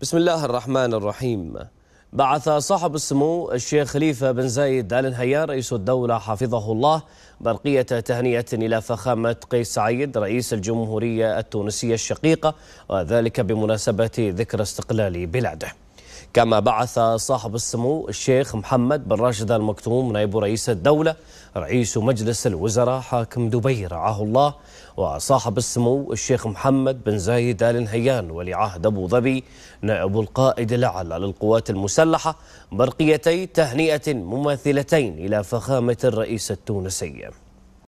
بسم الله الرحمن الرحيم بعث صاحب السمو الشيخ خليفة بن زايد آل نهيان رئيس الدولة حفظه الله برقية تهنئة إلى فخامة قيس سعيد رئيس الجمهورية التونسية الشقيقة وذلك بمناسبة ذكرى استقلال بلاده كما بعث صاحب السمو الشيخ محمد بن راشد المكتوم نائب رئيس الدولة رئيس مجلس الوزراء حاكم دبي رعاه الله وصاحب السمو الشيخ محمد بن زايد آل نهيان ولي عهد أبو ظبي نائب القائد الأعلى للقوات المسلحة برقيتي تهنئة مماثلتين إلى فخامة الرئيس التونسي